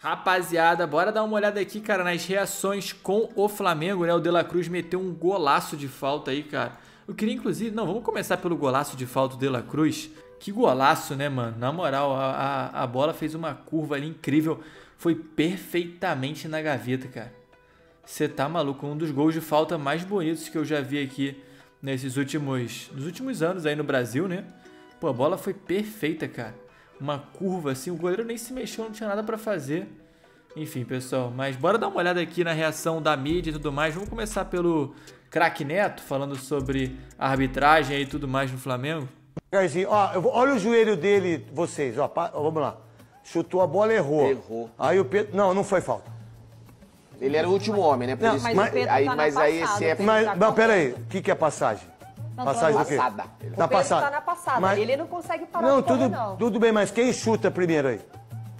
Rapaziada, bora dar uma olhada aqui, cara, nas reações com o Flamengo, né? O De La Cruz meteu um golaço de falta aí, cara. Eu queria, inclusive... Não, vamos começar pelo golaço de falta do De La Cruz. Que golaço, né, mano? Na moral, a, a, a bola fez uma curva ali incrível. Foi perfeitamente na gaveta, cara. Você tá maluco? Um dos gols de falta mais bonitos que eu já vi aqui nesses últimos... Nos últimos anos aí no Brasil, né? Pô, a bola foi perfeita, cara uma curva assim, o goleiro nem se mexeu, não tinha nada para fazer. Enfim, pessoal, mas bora dar uma olhada aqui na reação da mídia e tudo mais. Vamos começar pelo craque Neto falando sobre arbitragem e tudo mais no Flamengo. Garzinho, ó, vou, olha o joelho dele, vocês, ó, pa, ó, vamos lá. Chutou a bola, errou. Errou. Aí o Pedro, não, não foi falta. Ele era o último homem, né? Por não, isso. Mas, aí, tá mas aí esse assim, é... Mas, não, peraí, o que, que é passagem? Tá passada. Tá ele tá, na passada. Mas... Ele não consegue parar não, de correr, tudo, não. Tudo bem, mas quem chuta primeiro aí?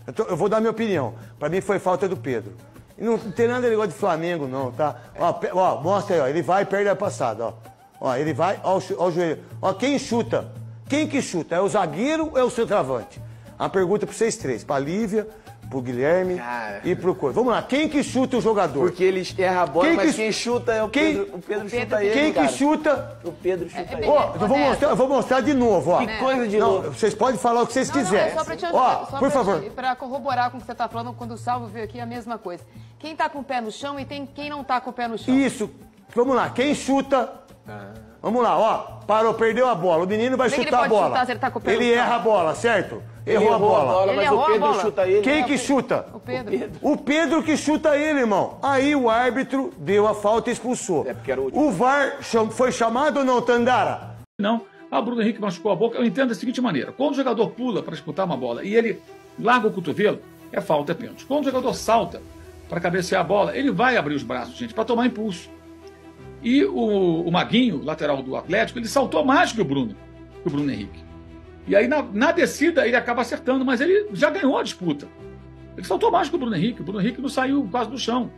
Eu, tô, eu vou dar minha opinião. Pra mim foi falta do Pedro. E não, não tem nada de de Flamengo, não, tá? Ó, pe, ó, mostra aí, ó. Ele vai e perde a passada, ó. Ó, ele vai, ó, ó o joelho. Ó, quem chuta? Quem que chuta? É o zagueiro ou é o centroavante? A pergunta para vocês três, para Lívia, pro Guilherme Cara. e pro Coisa. Vamos lá, quem que chuta o jogador? Porque ele erra a bola, quem mas que... quem chuta é o quem... Pedro. O Pedro, o Pedro chuta ele, Quem cara. chuta? O Pedro é, chuta é, ele. Ó, eu vou mostrar, eu vou mostrar de novo, ó. Que coisa de não, novo. Vocês podem falar o que vocês não, quiserem. Não, é só pra te ajudar, ó, por pra favor. Te, pra corroborar com o que você tá falando, quando o Salvo veio aqui, é a mesma coisa. Quem tá com o pé no chão e tem quem não tá com o pé no chão. Isso. Vamos lá, quem chuta ah. Vamos lá, ó. Parou, perdeu a bola. O menino vai Como é chutar a bola. Chutar, ele, tá ele, erra a bola, certo? Ele errou, a bola. A bola mas o Pedro chuta ele. Quem que chuta? O Pedro. o Pedro. que chuta ele, irmão. Aí o árbitro deu a falta e expulsou. É porque era o, último. o VAR foi chamado ou não, Tandara? Não. Ah, Bruno Henrique machucou a boca. Eu entendo da seguinte maneira: quando o jogador pula para disputar uma bola e ele larga o cotovelo, é falta, é pênalti. Quando o jogador salta para cabecear a bola, ele vai abrir os braços, gente, para tomar impulso. E o, o Maguinho, lateral do Atlético, ele saltou mais que o Bruno, que o Bruno Henrique. E aí na, na, descida ele acaba acertando, mas ele já ganhou a disputa. Ele saltou mais que o Bruno Henrique. O Bruno Henrique não saiu quase do chão.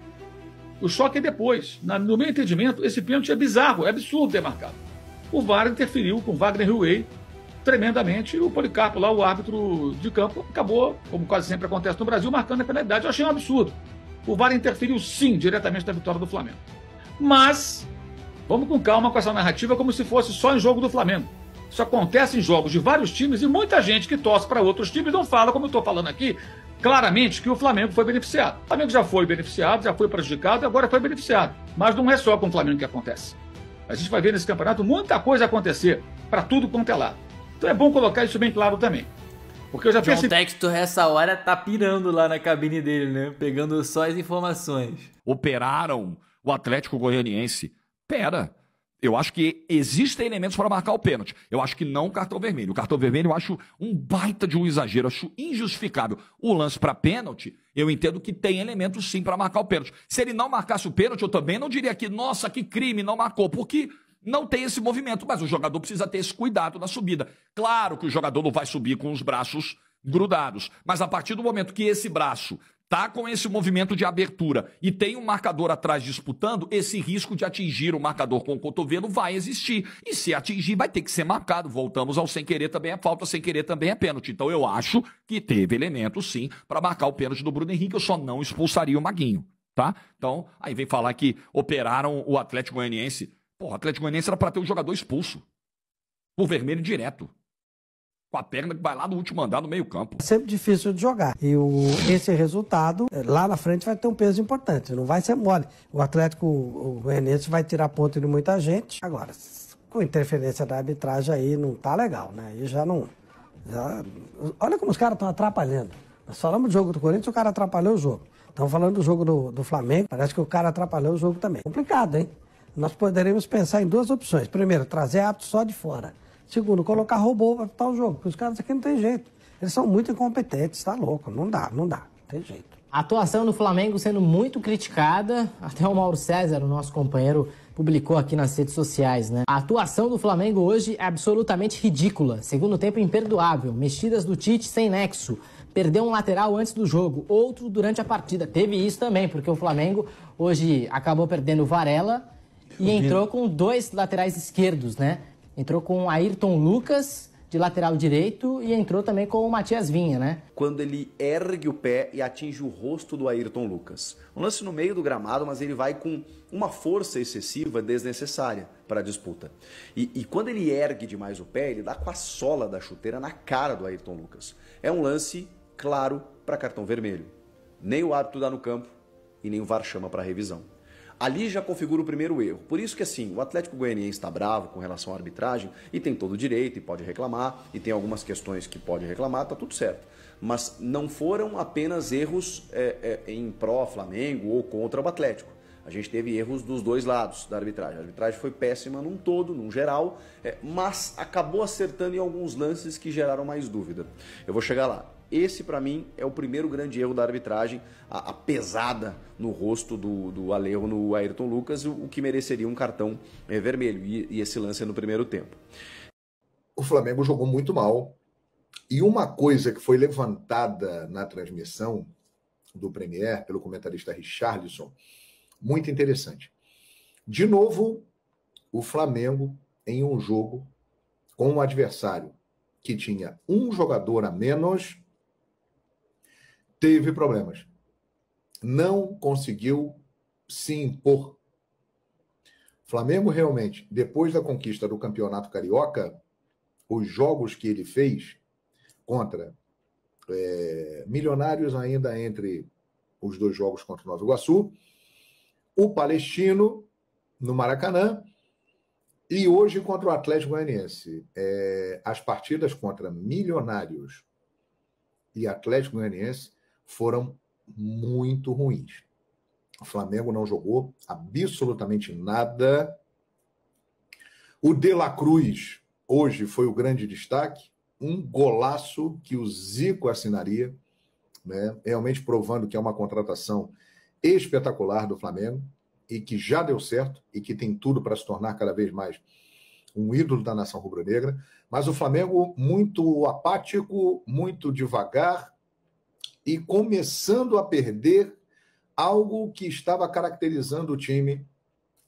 O choque é depois. Na, no meu entendimento, esse pênalti é bizarro, é absurdo ter marcado. O VAR interferiu com Wagner Huey tremendamente. E o Policarpo, lá, o árbitro de campo, acabou, como quase sempre acontece no Brasil, marcando a penalidade. Eu achei um absurdo. O VAR interferiu, sim, diretamente na vitória do Flamengo. Mas Vamos com calma com essa narrativa como se fosse só em jogo do Flamengo. Isso acontece em jogos de vários times e muita gente que torce para outros times não fala, como eu estou falando aqui, claramente que o Flamengo foi beneficiado. O Flamengo já foi beneficiado, já foi prejudicado, agora foi beneficiado. Mas não é só com o Flamengo que acontece. A gente vai ver nesse campeonato muita coisa acontecer para tudo quanto é lado. Então é bom colocar isso bem claro também. Porque eu já pensei... O Textor, essa hora, tá pirando lá na cabine dele, né? Pegando só as informações. Operaram o Atlético Goianiense Pera. Eu acho que existem elementos para marcar o pênalti. Eu acho que não o cartão vermelho. O cartão vermelho eu acho um baita de um exagero, eu acho injustificável. O lance para pênalti, eu entendo que tem elementos sim para marcar o pênalti. Se ele não marcasse o pênalti, eu também não diria que, nossa, que crime, não marcou, porque não tem esse movimento. Mas o jogador precisa ter esse cuidado na subida. Claro que o jogador não vai subir com os braços grudados, mas a partir do momento que esse braço tá com esse movimento de abertura e tem um marcador atrás disputando, esse risco de atingir o marcador com o cotovelo vai existir. E se atingir, vai ter que ser marcado. Voltamos ao sem querer também é falta, sem querer também é pênalti. Então eu acho que teve elementos sim para marcar o pênalti do Bruno Henrique, eu só não expulsaria o Maguinho, tá? Então, aí vem falar que operaram o Atlético Goianiense. Pô, o Atlético Goianiense era para ter um jogador expulso. Por vermelho direto com a perna que vai lá no último andar, no meio campo. É sempre difícil de jogar. E o, esse resultado, é, lá na frente, vai ter um peso importante. Não vai ser mole. O Atlético o Enes, vai tirar ponto de muita gente. Agora, com interferência da arbitragem aí, não tá legal, né? Aí já não... Já, olha como os caras estão atrapalhando. Nós falamos do jogo do Corinthians, o cara atrapalhou o jogo. Estamos falando do jogo do, do Flamengo, parece que o cara atrapalhou o jogo também. Complicado, hein? Nós poderemos pensar em duas opções. Primeiro, trazer apto só de fora. Segundo, colocar robô para tal o jogo. Porque os caras aqui não tem jeito. Eles são muito incompetentes, tá louco. Não dá, não dá. Não tem jeito. A atuação do Flamengo sendo muito criticada. Até o Mauro César, o nosso companheiro, publicou aqui nas redes sociais, né? A atuação do Flamengo hoje é absolutamente ridícula. Segundo tempo imperdoável. Mexidas do Tite sem nexo. Perdeu um lateral antes do jogo, outro durante a partida. Teve isso também, porque o Flamengo hoje acabou perdendo o Varela e entrou com dois laterais esquerdos, né? Entrou com Ayrton Lucas de lateral direito e entrou também com o Matias Vinha, né? Quando ele ergue o pé e atinge o rosto do Ayrton Lucas. Um lance no meio do gramado, mas ele vai com uma força excessiva desnecessária para a disputa. E, e quando ele ergue demais o pé, ele dá com a sola da chuteira na cara do Ayrton Lucas. É um lance claro para cartão vermelho. Nem o árbitro dá no campo e nem o VAR chama para revisão ali já configura o primeiro erro. Por isso que assim, o Atlético Goianiense está bravo com relação à arbitragem e tem todo o direito e pode reclamar e tem algumas questões que pode reclamar, tá tudo certo. Mas não foram apenas erros é, é, em pró Flamengo ou contra o Atlético. A gente teve erros dos dois lados da arbitragem. A arbitragem foi péssima num todo, num geral, é, mas acabou acertando em alguns lances que geraram mais dúvida. Eu vou chegar lá. Esse, para mim, é o primeiro grande erro da arbitragem, a, a pesada no rosto do, do Alejo no Ayrton Lucas, o, o que mereceria um cartão é, vermelho, e, e esse lance é no primeiro tempo. O Flamengo jogou muito mal, e uma coisa que foi levantada na transmissão do Premier, pelo comentarista Richarlison, muito interessante. De novo, o Flamengo em um jogo com um adversário que tinha um jogador a menos teve problemas. Não conseguiu se impor. O Flamengo realmente, depois da conquista do Campeonato Carioca, os jogos que ele fez contra é, Milionários, ainda entre os dois jogos contra o Nova Iguaçu, o Palestino no Maracanã e hoje contra o Atlético Goianiense. É, as partidas contra Milionários e Atlético Goianiense foram muito ruins. O Flamengo não jogou absolutamente nada. O De La Cruz hoje foi o grande destaque, um golaço que o Zico assinaria, né? Realmente provando que é uma contratação espetacular do Flamengo e que já deu certo e que tem tudo para se tornar cada vez mais um ídolo da nação rubro-negra, mas o Flamengo muito apático, muito devagar, e começando a perder algo que estava caracterizando o time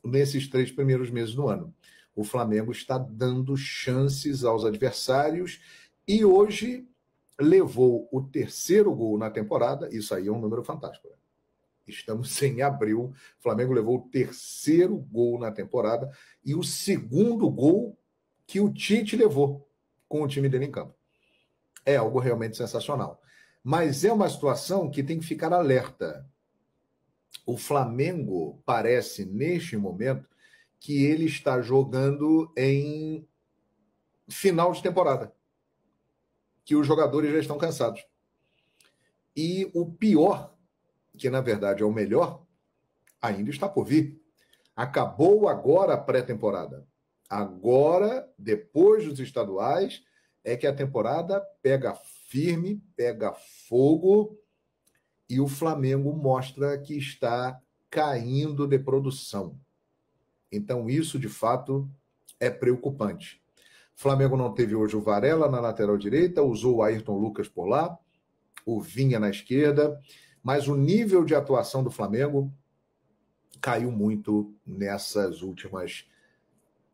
nesses três primeiros meses do ano. O Flamengo está dando chances aos adversários e hoje levou o terceiro gol na temporada. Isso aí é um número fantástico. Né? Estamos em abril. O Flamengo levou o terceiro gol na temporada e o segundo gol que o Tite levou com o time dele em campo. É algo realmente sensacional. Mas é uma situação que tem que ficar alerta. O Flamengo parece, neste momento, que ele está jogando em final de temporada. Que os jogadores já estão cansados. E o pior, que na verdade é o melhor, ainda está por vir. Acabou agora a pré-temporada. Agora, depois dos estaduais, é que a temporada pega firme, pega fogo e o Flamengo mostra que está caindo de produção. Então, isso de fato é preocupante. Flamengo não teve hoje o Varela na lateral direita, usou o Ayrton Lucas por lá, o Vinha na esquerda, mas o nível de atuação do Flamengo caiu muito nessas últimas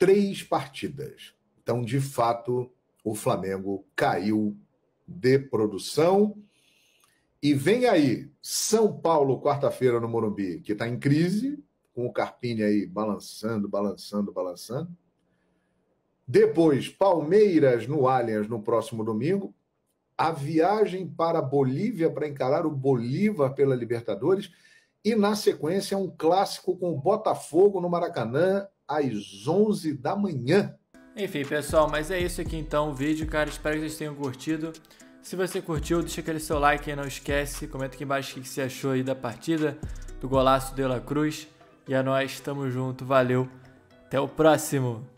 três partidas. Então, de fato, o Flamengo caiu de produção. E vem aí, São Paulo, quarta-feira no Morumbi, que está em crise, com o Carpini aí balançando, balançando, balançando. Depois, Palmeiras no Allianz no próximo domingo. A viagem para Bolívia para encarar o Bolívar pela Libertadores. E na sequência, um clássico com o Botafogo no Maracanã, às 11 da manhã. Enfim, pessoal, mas é isso aqui então o vídeo, cara. Espero que vocês tenham curtido. Se você curtiu, deixa aquele seu like aí, não esquece. Comenta aqui embaixo o que você achou aí da partida, do golaço de La Cruz. E a é nós, tamo junto, valeu. Até o próximo.